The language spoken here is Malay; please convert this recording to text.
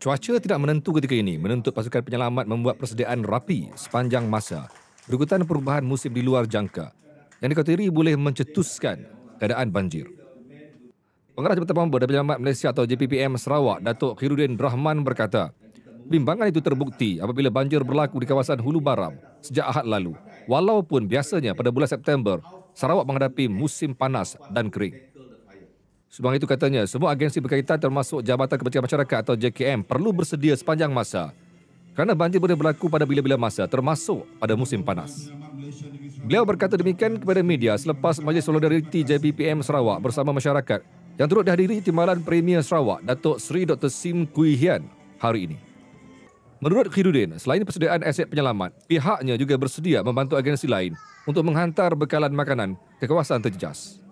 Cuaca tidak menentu ketika ini menuntut pasukan penyelamat membuat persediaan rapi sepanjang masa. Berikutan perubahan musim di luar jangka yang dikatiri boleh mencetuskan keadaan banjir. Pengarah Jabatan Pemba dan Penyelamat Malaysia atau JPPM Sarawak, Datuk Khirudin Rahman berkata, bimbangan itu terbukti apabila banjir berlaku di kawasan Hulu Baram sejak Ahad lalu. Walaupun biasanya pada bulan September, Sarawak menghadapi musim panas dan kering. Sebab itu katanya, semua agensi berkaitan termasuk Jabatan Kebajikan Masyarakat atau JKM perlu bersedia sepanjang masa. Kerana banjir boleh berlaku pada bila-bila masa, termasuk pada musim panas. Beliau berkata demikian kepada media selepas Majlis Solidariti JPPM Sarawak bersama masyarakat yang turut dihadiri Timbalan Premier Sarawak, Datuk Seri Dr. Sim Kui Hian hari ini. Menurut Khirudin, selain persediaan aset penyelamat, pihaknya juga bersedia membantu agensi lain untuk menghantar bekalan makanan ke kawasan terjejas.